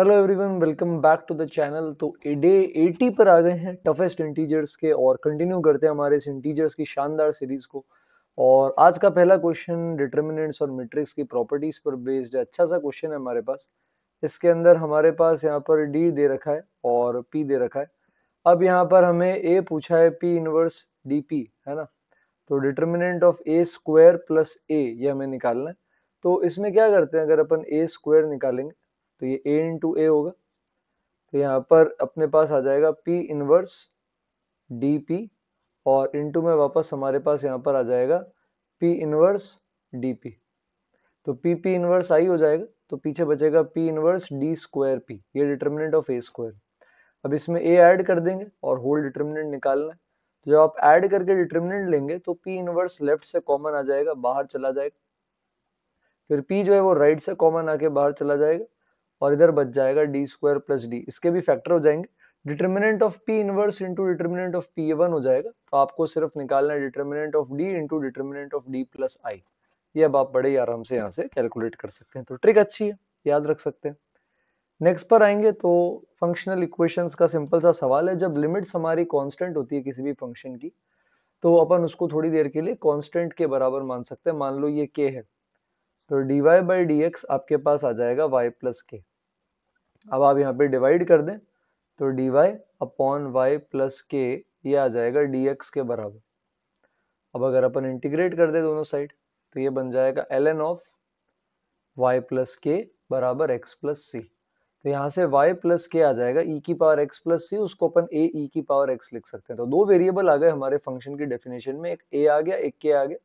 hello everyone welcome back to the channel तो day 80 पर आ गए हैं टफेस्ट इंटीजर्स के और कंटिन्यू करते हैं हमारे इस इंटीजर्स की शानदार सीरीज को और आज का पहला क्वेश्चन डिटर्मिनेंट्स और मैट्रिक्स की प्रॉपर्टीज पर बेस्ड है अच्छा सा क्वेश्चन है हमारे पास इसके अंदर हमारे पास यहाँ पर डी दे रखा है और पी दे रखा है अब यहाँ पर हमें ए पूछा है पी इनवर्स डी पी है ना तो determinant of A square plus A ये हमें निकालना है तो इसमें क्या करते हैं अगर अपन ए स्क्वायर निकालेंगे तो ये ए इंटू ए होगा तो यहाँ पर अपने पास आ जाएगा पी इनवर्स डी पी और इनटू में वापस हमारे पास यहाँ पर आ जाएगा पी इनवर्स डी पी तो पी पी इनवर्स आई हो जाएगा तो पीछे बचेगा P inverse D square P ये डिटर्मिनेंट ऑफ ए स्क्वायर अब इसमें ए ऐड कर देंगे और होल डिटर्मिनेंट निकालना है तो जब आप ऐड करके डिटर्मिनेंट लेंगे तो पी इनवर्स लेफ्ट से कॉमन आ जाएगा बाहर चला जाएगा फिर पी जो है वो राइट से कॉमन आके बाहर चला जाएगा और इधर बच जाएगा डी स्क्वायर प्लस डी इसके भी फैक्टर हो जाएंगे determinant of P inverse into determinant of P one हो जाएगा तो आपको सिर्फ निकालना है determinant of D into determinant of D plus I ये अब आप बड़े आराम से यहाँ से कैलकुलेट कर सकते हैं तो ट्रिक अच्छी है याद रख सकते हैं नेक्स्ट पर आएंगे तो फंक्शनल इक्वेशंस का सिंपल सा सवाल है जब लिमिट्स हमारी कांस्टेंट होती है किसी भी फंक्शन की तो अपन उसको थोड़ी देर के लिए कांस्टेंट के बराबर मान सकते हैं मान लो ये के है तो D Y by D X आपके पास आ जाएगा वाई प्लस के अब आप यहाँ पे डिवाइड कर दें तो D Y upon Y plus K ये आ जाएगा डी एक्स के बराबर अब अगर अपन इंटीग्रेट कर दे दोनों साइड तो ये बन जाएगा L N of Y plus K बराबर एक्स प्लस सी तो यहाँ से y प्लस के आ जाएगा e की पावर x प्लस सी उसको अपन a e की पावर x लिख सकते हैं तो दो वेरिएबल आ गए हमारे फंक्शन की डेफिनेशन में एक a आ गया एक के आ गया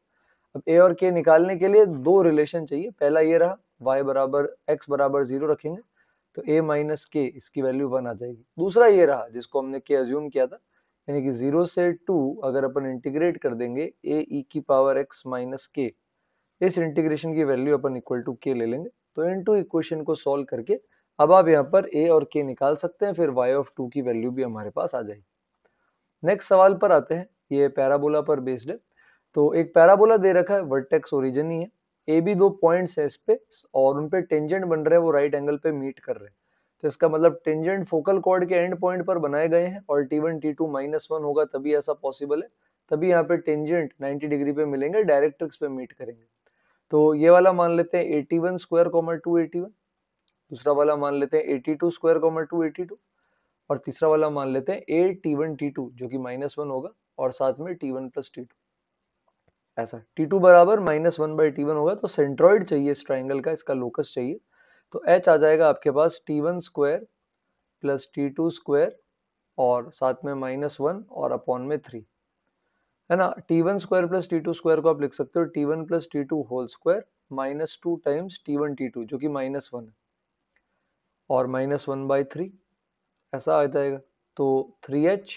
अब ए और के निकालने के लिए दो रिलेशन चाहिए पहला ये रहा वाई बराबर एक्स बराबर जीरो रखेंगे तो ए माइनस के इसकी वैल्यू वन आ जाएगी दूसरा ये रहा जिसको हमने के एज्यूम किया था यानी कि जीरो से टू अगर अपन इंटीग्रेट कर देंगे ए ई e की पावर एक्स माइनस के इस इंटीग्रेशन की वैल्यू अपन इक्वल टू के ले लेंगे तो इन टू इक्वेशन को सॉल्व करके अब आप यहाँ पर ए और के निकाल सकते हैं फिर वाई ऑफ टू की वैल्यू भी हमारे पास आ जाएगी नेक्स्ट सवाल पर आते हैं ये पैराबोला पर बेस्ड है तो एक पैराबोला दे रखा है वर्टेक्स ओरिजिन ही है ए भी दो पॉइंट्स है इस पे और उनपे टेंजेंट बन रहे हैं वो राइट एंगल पे मीट कर रहे हैं तो इसका मतलब टेंजेंट फोकल कॉर्ड के एंड पॉइंट पर बनाए गए हैं और T one T two minus one होगा तभी ऐसा पॉसिबल है तभी यहाँ पे टेंजेंट 90 डिग्री पे मिलेंगे डायरेक्ट्रिक्स पे मीट करेंगे तो ये वाला मान लेते हैं A T one square comma two A T one दूसरा वाला मान लेते हैं A T two square comma two A T two और तीसरा वाला मान लेते हैं A T one T two जो कि माइनस वन होगा और साथ में T one plus T two ऐसा टी टू बराबर minus one by T one होगा तो सेंट्रॉइड चाहिए इस ट्राइंगल का इसका लोकस चाहिए तो एच आ जाएगा आपके पास T one square plus T two square और साथ में माइनस वन और अपॉन में थ्री है ना T one square plus T two square को आप लिख सकते हो T one plus T two whole square minus two times T one T two जो कि माइनस वन है और माइनस वन बाई थ्री ऐसा आ जाएगा तो थ्री एच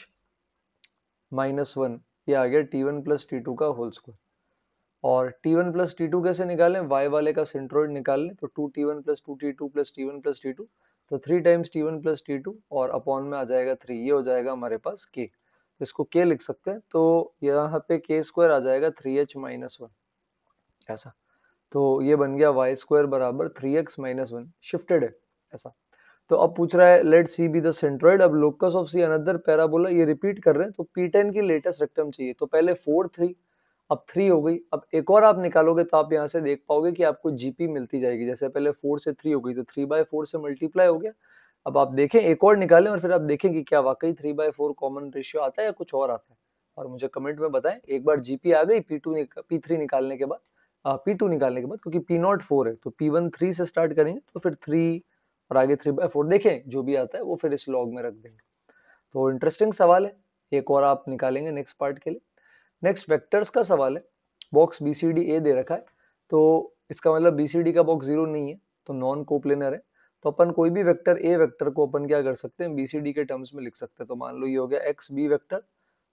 माइनस वन ये आ गया T one plus T two का होल स्क्वायर और t1 वन प्लस टी कैसे निकालें y वाले का सेंट्रोइड निकाल लें तो two T one plus two T two plus T one plus T two तो three times T one plus T two और अपॉन में आ जाएगा थ्री ये हो जाएगा हमारे पास k तो इसको k लिख सकते हैं तो यहाँ पे k स्क्वायर आ जाएगा थ्री एच माइनस वन ऐसा तो ये बन गया वाई स्क्वायर बराबर three X minus one shifted है ऐसा तो अब पूछ रहा है let C be the centroid अब locus of C another parabola ये रिपीट कर रहे हैं तो पी टेन की लेटेस्ट रेक्टम चाहिए तो पहले फोर थ्री अब थ्री हो गई अब एक और आप निकालोगे तो आप यहाँ से देख पाओगे कि आपको जीपी मिलती जाएगी जैसे पहले फोर से थ्री हो गई तो थ्री बाय फोर से मल्टीप्लाई हो गया अब आप देखें एक और निकालें और फिर आप देखें कि क्या वाकई three by four common ratio आता है या कुछ और आता है और मुझे कमेंट में बताएं एक बार जीपी आ गई पी टू पी थ्री निकालने के बाद पी टू निकालने के बाद क्योंकि पी नॉट फोर है तो पी वन थ्री से स्टार्ट करेंगे तो फिर थ्री और आगे थ्री बाय फोर देखें जो भी आता है वो फिर इस लॉग में रख देंगे तो इंटरेस्टिंग सवाल है एक और आप निकालेंगे नेक्स्ट पार्ट के लिए नेक्स्ट वेक्टर्स का सवाल है box B C D A दे रखा है तो इसका मतलब बी सी डी का बॉक्स जीरो नहीं है तो नॉन कोप्लेनर है तो अपन कोई भी वेक्टर ए वेक्टर को अपन क्या कर सकते हैं बी सी डी के टर्म्स में लिख सकते हैं तो मान लो ये हो गया X B vector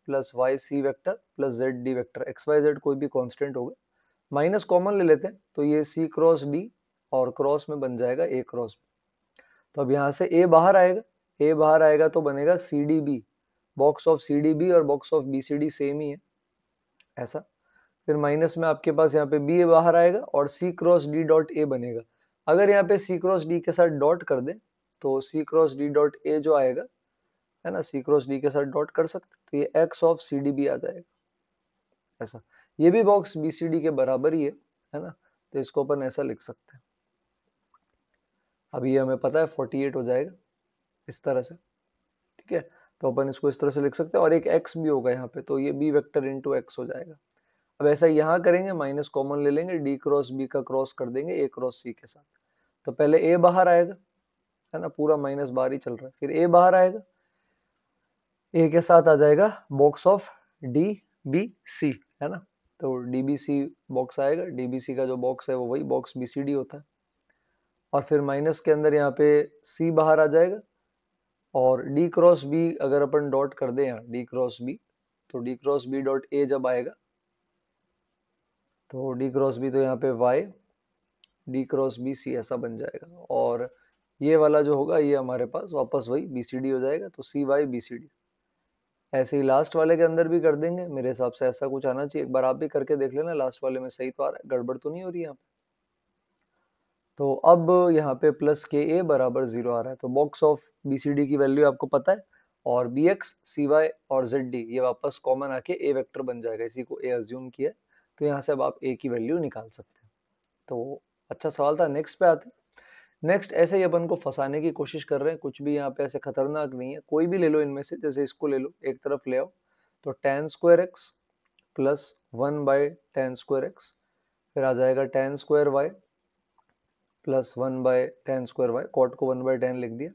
plus Y C vector plus Z D vector X Y Z कोई भी कॉन्स्टेंट होगा माइनस कॉमन ले लेते हैं तो ये सी क्रॉस डी और क्रॉस में बन जाएगा ए क्रॉस बी तो अब यहाँ से ए बाहर आएगा ए बाहर आएगा तो बनेगा C D B box of C D B और box of B C D same ही है ऐसा फिर माइनस में आपके पास यहाँ पे बी ए बाहर आएगा और C cross D dot A बनेगा अगर यहाँ पे सी क्रॉस डी के साथ डॉट कर दें तो C cross D dot A जो आएगा है ना सी क्रॉस डी के साथ डॉट कर सकते तो ये एक्स ऑफ सी डी भी आ जाएगा ऐसा ये भी बॉक्स बी सी डी के बराबर ही है है ना तो इसको अपन ऐसा लिख सकते हैं अभी ये हमें पता है 48 हो जाएगा इस तरह से ठीक है तो अपन इसको इस तरह से लिख सकते हैं और एक एक्स भी होगा यहाँ पे तो ये बी वेक्टर इंटू एक्स हो जाएगा अब ऐसा यहाँ करेंगे माइनस कॉमन ले लेंगे डी क्रॉस बी का क्रॉस कर देंगे ए क्रॉस सी के साथ तो पहले ए बाहर आएगा है ना पूरा माइनस बार ही चल रहा है फिर ए बाहर आएगा ए के साथ आ जाएगा box of D B C है ना तो डी बी सी बॉक्स आएगा डी बी सी का जो बॉक्स है वो वही बॉक्स बी सी डी होता है और फिर माइनस के अंदर यहाँ पे सी बाहर आ जाएगा और डी क्रॉस बी अगर अपन डॉट कर दें यहाँ डी क्रॉस बी तो D cross B dot A जब आएगा तो डी क्रॉस बी तो यहाँ पे Y D cross B C ऐसा बन जाएगा और ये वाला जो होगा ये हमारे पास वापस वही बी सी डी हो जाएगा तो C Y B C D ऐसे ही लास्ट वाले के अंदर भी कर देंगे मेरे हिसाब से ऐसा कुछ आना चाहिए एक बार आप भी करके देख लेना लास्ट वाले में सही तो आ रहा है गड़बड़ तो नहीं हो रही यहाँ पर तो अब यहाँ पे प्लस के ए बराबर जीरो आ रहा है तो box of B C D की वैल्यू आपको पता है और बी एक्स सी वाई और जेड डी ये वापस कॉमन आके ए वेक्टर बन जाएगा इसी को ए अज्यूम किया तो यहाँ से अब आप ए की वैल्यू निकाल सकते हैं तो अच्छा सवाल था नेक्स्ट पे आते नेक्स्ट ऐसे ही अपन को फंसाने की कोशिश कर रहे हैं कुछ भी यहाँ पे ऐसे खतरनाक नहीं है कोई भी ले लो इनमें से जैसे इसको ले लो एक तरफ ले आओ तो tan square X plus one by tan square X फिर आ जाएगा tan square Y plus one by tan square Y cot को वन बाय टेन लिख दिया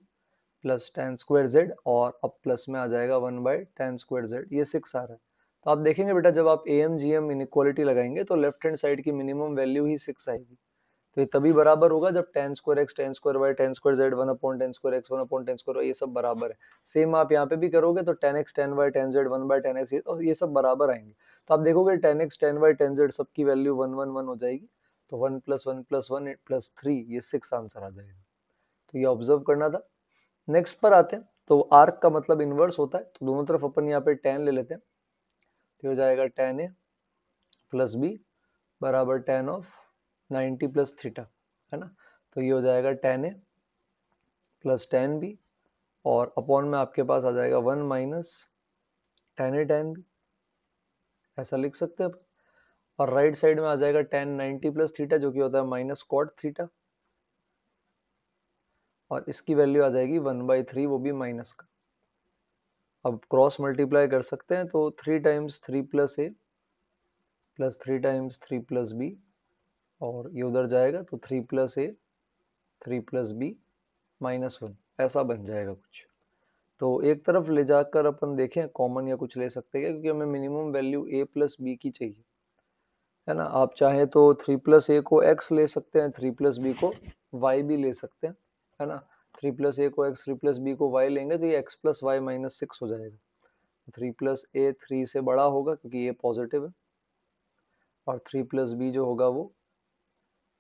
प्लस टेन स्क्वायर जेड और अब प्लस में आ जाएगा one by tan square Z ये सिक्स आ रहा है तो आप देखेंगे बेटा जब आप A M G M inequality लगाएंगे तो लेफ्ट हैंड साइड की मिनिमम वैल्यू ही सिक्स आएगी तो ये तभी बराबर होगा जब tan square X tan square Y tan square Z one upon tan square X one upon tan square ये सब बराबर है सेम आप यहाँ पे भी करोगे तो tan X tan Y tan Z one by tan X ये सब बराबर आएंगे तो आप देखोगे tan X tan Y tan Z सबकी वैल्यू वन वन वन हो जाएगी तो one plus one plus one plus three ये सिक्स आंसर आ जाएगा तो ये ऑब्जर्व करना था नेक्स्ट पर आते हैं तो आर्क का मतलब इन्वर्स होता है तो दोनों तरफ अपन यहाँ पे टेन ले लेते हैं तो हो जाएगा टेन ए प्लस बी बराबर tan of ninety plus theta है ना तो ये हो जाएगा tan A plus tan B और अपॉन में आपके पास आ जाएगा one minus tan A tan B ऐसा लिख सकते हैं और राइट साइड में आ जाएगा टेन नाइन्टी प्लस थीटा जो कि होता है माइनस कॉट थीटा और इसकी वैल्यू आ जाएगी वन बाई थ्री वो भी माइनस का अब क्रॉस मल्टीप्लाई कर सकते हैं तो three times three plus A plus three times three plus B और ये उधर जाएगा तो three plus A three plus B minus one ऐसा बन जाएगा कुछ तो एक तरफ ले जाकर अपन देखें कॉमन या कुछ ले सकते हैं क्योंकि हमें minimum value A plus B की चाहिए है ना आप चाहे तो थ्री प्लस ए को एक्स ले सकते हैं थ्री प्लस बी को वाई भी ले सकते हैं है ना थ्री प्लस ए को एक्स थ्री प्लस बी को वाई लेंगे तो ये X plus Y minus six हो जाएगा थ्री प्लस ए थ्री से बड़ा होगा क्योंकि ये पॉजिटिव है और थ्री प्लस बी जो होगा वो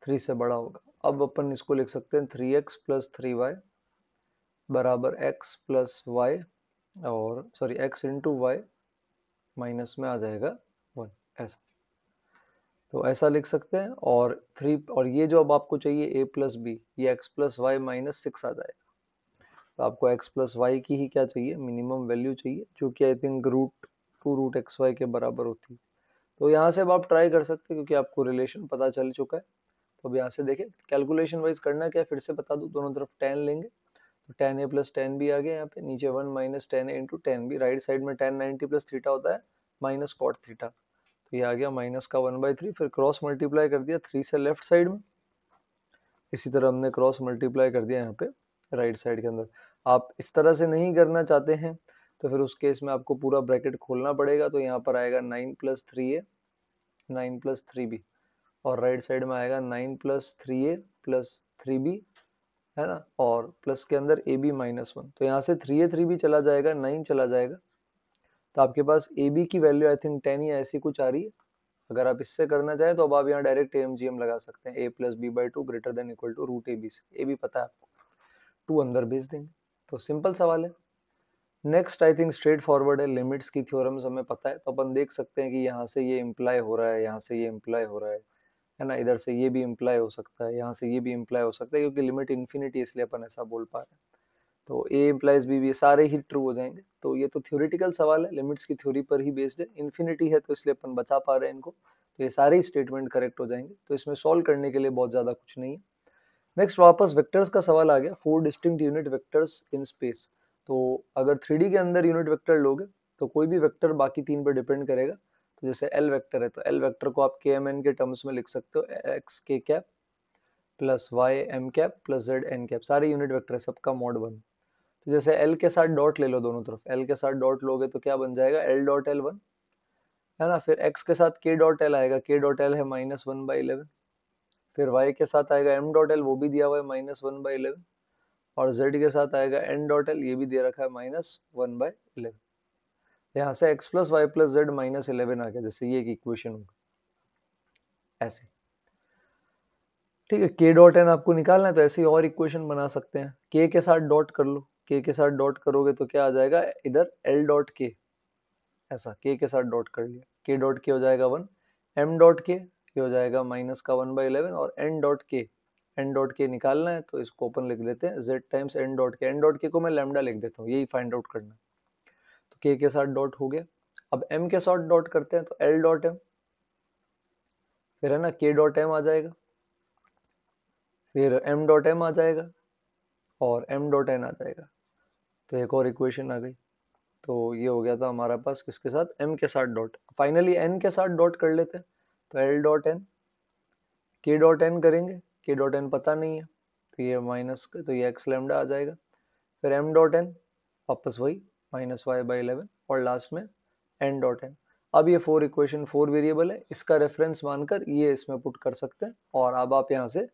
थ्री से बड़ा होगा अब अपन इसको लिख सकते हैं three X plus three Y बराबर एक्स प्लस वाई और sorry X into Y minus में आ जाएगा वन ऐसा तो ऐसा लिख सकते हैं और थ्री और ये जो अब आपको चाहिए ए प्लस बी ये X plus Y minus six आ जाएगा तो आपको एक्स प्लस वाई की ही क्या चाहिए मिनिमम वैल्यू चाहिए जो कि I think root two root X Y के बराबर होती है तो यहाँ से अब आप ट्राई कर सकते हैं क्योंकि आपको रिलेशन पता चल चुका है तो अब यहाँ से देखें कैलकुलेशन वाइज करना क्या फिर से बता दूँ दोनों तरफ टेन लेंगे तो tan A plus tan B आ गया यहाँ पे नीचे one minus tan A into tan B right side में टेन नाइनटी प्लस थीटा होता है माइनस कॉट थीटा तो ये आ गया माइनस का वन बाई थ्री फिर क्रॉस मल्टीप्लाई कर दिया थ्री से लेफ्ट साइड में इसी तरह हमने क्रॉस मल्टीप्लाई कर दिया यहाँ पे राइट साइड के अंदर आप इस तरह से नहीं करना चाहते हैं तो फिर उस केस में आपको पूरा ब्रैकेट खोलना पड़ेगा तो यहाँ पर आएगा nine plus three A nine plus three B और राइट साइड में आएगा nine plus three A plus three B है ना और प्लस के अंदर ए बी माइनस वन तो यहाँ से थ्री ए थ्री बी चला जाएगा नाइन चला जाएगा तो आपके पास ए बी की वैल्यू आई थिंक टेन या ऐसी कुछ आ रही है अगर आप इससे करना चाहें तो अब आप यहाँ direct A M G M लगा सकते हैं A plus B by two greater than equal to root A B से ए बी पता है आपको टू अंदर भेज देंगे तो सिंपल सवाल है next I think straight forward है लिमिट्स की थ्योरम्स हमें पता है तो अपन देख सकते हैं कि यहाँ से ये इम्प्लाई हो रहा है यहाँ से ये इम्प्लाई हो रहा है है ना इधर से ये भी इम्प्लाई हो सकता है यहाँ से ये भी इम्प्लाई हो सकता है क्योंकि लिमिट इन्फिनिटी इसलिए अपन ऐसा बोल पा रहे हैं तो ए इम्प्लाइज बी भी सारे ही ट्रू हो जाएंगे तो ये तो थ्योरिटिकल सवाल है लिमिट्स की थ्योरी पर ही बेस्ड है इन्फिनिटी है तो इसलिए अपन बचा पा रहे हैं इनको तो ये सारे स्टेटमेंट करेक्ट हो जाएंगे तो इसमें सॉल्व करने के लिए बहुत ज़्यादा कुछ नहीं है नेक्स्ट वापस वेक्टर्स का सवाल आ गया four distinct unit vectors in space तो अगर थ्री के अंदर यूनिट वेक्टर लोगे तो कोई भी वेक्टर बाकी तीन पर डिपेंड करेगा तो जैसे एल वेक्टर है तो एल वेक्टर को आप के एम एन के टर्म्स में लिख सकते हो X K cap plus Y M cap plus Z N cap सारे यूनिट वेक्टर है सबका मॉड वन तो जैसे एल के साथ डॉट ले लो दोनों तरफ एल के साथ डॉट लोगे तो क्या बन जाएगा एल डॉट एल वन है ना फिर एक्स के साथ के डॉट एल आएगा के डॉट एल है माइनस वन बाई इलेवन फिर वाई के साथ आएगा एम डॉट एल वो भी दिया हुआ है माइनस वन बाई इलेवन और जेड के साथ आएगा एन डॉट एल ये भी दे रखा है माइनस वन बाई इलेवन यहाँ से X plus Y plus Z minus eleven आ गया जैसे ये एक इक्वेशन होगा ऐसे ठीक है के डॉट एन आपको निकालना है तो ऐसी और इक्वेशन बना सकते हैं के के साथ डॉट कर लो के के साथ डॉट करोगे तो क्या आ जाएगा इधर एल डॉट के ऐसा के के साथ डॉट कर लिया के डॉट के हो जाएगा वन एम डॉट के हो जाएगा माइनस का वन बाई इलेवन और N dot K N dot K निकालना है तो इसको ओपन लिख देते हैं Z times N dot K N dot K को मैं लेमडा लिख देता हूँ यही फाइंड आउट करना तो के के साथ डॉट हो गया अब एम के साथ डॉट करते हैं तो एल डॉट एम फिर है ना के डॉट एम आ जाएगा फिर एम डॉट एम आ जाएगा और एम डॉट एन आ जाएगा तो एक और इक्वेशन आ गई तो ये हो गया था हमारे पास किसके साथ एम के साथ डॉट फाइनली एन के साथ डॉट कर लेते हैं तो L dot N K dot N करेंगे के डॉट एन पता नहीं है तो ये माइनस तो ये एक्स लेमडा आ जाएगा फिर एम डॉट एन वापस वही माइनस वाई बाई इलेवन और लास्ट में एन डॉट एन अब ये फोर इक्वेशन फोर वेरिएबल है इसका रेफरेंस मानकर ये इसमें पुट कर सकते हैं और अब आप यहाँ से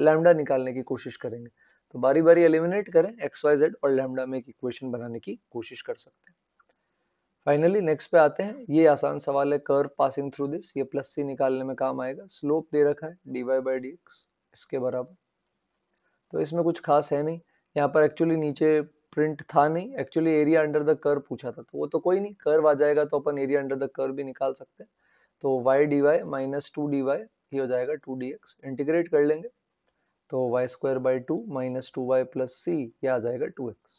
लेमडा निकालने की कोशिश करेंगे तो बारी बारी एलिमिनेट करें एक्स वाई जेड और लैमडा में एक इक्वेशन बनाने की कोशिश कर सकते हैं फाइनली नेक्स्ट पे आते हैं ये आसान सवाल है कर्व पासिंग थ्रू दिस ये प्लस सी निकालने में काम आएगा स्लोप दे रखा है D Y by D X इसके बराबर तो इसमें कुछ खास है नहीं यहाँ पर एक्चुअली नीचे प्रिंट था नहीं actually area under the curve पूछा था तो वो तो कोई नहीं कर्व आ जाएगा तो अपन एरिया अंडर द कर्व भी निकाल सकते हैं तो Y D Y minus two D Y ये हो जाएगा टू डी एक्स इंटीग्रेट कर लेंगे तो Y square by two minus two Y plus C यह आ जाएगा टू एक्स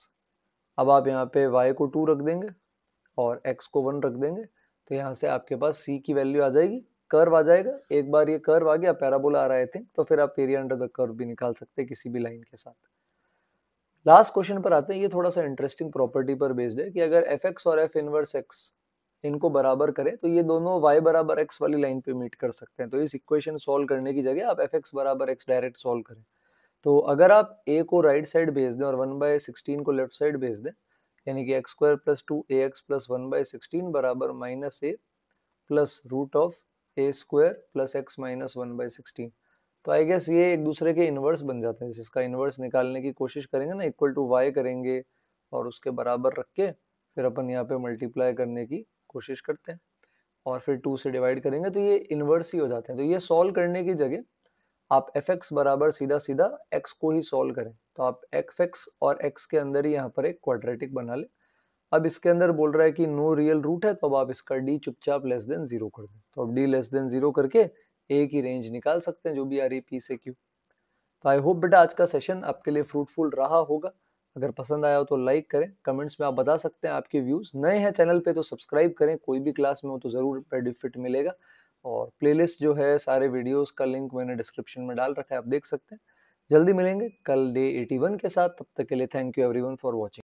अब आप यहाँ पे वाई को टू रख देंगे और एक्स को वन रख देंगे तो यहाँ से आपके पास सी की वैल्यू आ जाएगी कर्व आ जाएगा एक बार ये कर्व आ गया पैराबोला आ रहा है थिंक तो फिर आप एरिया अंडर द कर्व भी निकाल सकते हैं किसी भी लाइन के साथ लास्ट क्वेश्चन पर आते हैं ये थोड़ा सा इंटरेस्टिंग प्रॉपर्टी पर बेस्ड है कि अगर एफ एक्स और एफ इनवर्स एक्स इनको बराबर करें तो ये दोनों वाई बराबर एक्स वाली लाइन पे मीट कर सकते हैं तो इस इक्वेशन सॉल्व करने की जगह आप एफ एक्स बराबर एक्स डायरेक्ट सॉल्व करें तो अगर आप ए को राइट साइड भेज दें और वन बाय सिक्सटीन को लेफ्ट साइड भेज दें यानी कि X square plus two A X plus one by sixteen बराबर minus A plus root of A square plus X minus one by sixteen तो आई गेस ये एक दूसरे के इन्वर्स बन जाते हैं जिसका इन्वर्स निकालने की कोशिश करेंगे ना इक्वल टू वाई करेंगे और उसके बराबर रख के फिर अपन यहाँ पे मल्टीप्लाई करने की कोशिश करते हैं और फिर टू से डिवाइड करेंगे तो ये इन्वर्स ही हो जाते हैं तो ये सॉल्व करने की जगह आप एफ एक्स बराबर सीधा सीधा एक्स को ही सॉल्व करें तो आप एफ एक्स और एक्स के अंदर ही यहाँ पर एक क्वाड्रेटिक बना लें अब इसके अंदर बोल रहा है कि नो रियल रूट है तो अब आप इसका डी चुपचाप लेस देन जीरो कर दें तो अब डी लेस देन जीरो करके ए की रेंज निकाल सकते हैं जो भी आ रही पी से क्यू तो आई होप बेटा आज का सेशन आपके लिए फ्रूटफुल रहा होगा अगर पसंद आया हो तो लाइक करें कमेंट्स में आप बता सकते हैं आपके व्यूज़ नए हैं चैनल पे तो सब्सक्राइब करें कोई भी क्लास में हो तो ज़रूर बेनिफिट मिलेगा और प्लेलिस्ट जो है सारे वीडियोस का लिंक मैंने डिस्क्रिप्शन में डाल रखा है आप देख सकते हैं जल्दी मिलेंगे कल डे 81 के साथ तब तक के लिए thank you everyone for watching